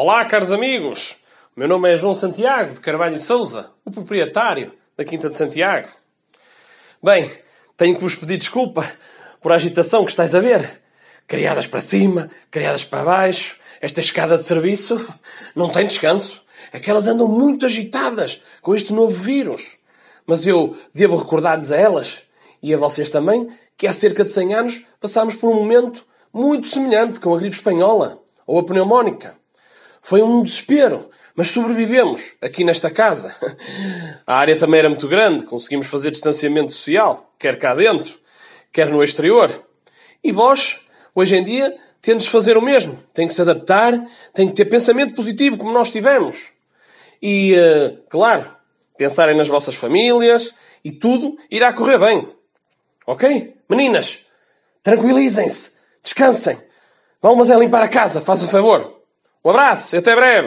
Olá, caros amigos! meu nome é João Santiago de Carvalho e Souza, o proprietário da Quinta de Santiago. Bem, tenho que vos pedir desculpa por a agitação que estáis a ver. Criadas para cima, criadas para baixo, esta escada de serviço não tem descanso. É que elas andam muito agitadas com este novo vírus. Mas eu devo recordar-lhes a elas e a vocês também que há cerca de 100 anos passámos por um momento muito semelhante com a gripe espanhola ou a pneumónica. Foi um desespero, mas sobrevivemos aqui nesta casa. A área também era muito grande, conseguimos fazer distanciamento social, quer cá dentro, quer no exterior. E vós, hoje em dia, tendes de fazer o mesmo. Tem que se adaptar, tem que ter pensamento positivo, como nós tivemos. E, eh, claro, pensarem nas vossas famílias e tudo irá correr bem. Ok? Meninas, tranquilizem-se, descansem. Vão, mas é limpar a casa, façam favor. Um abraço e até breve!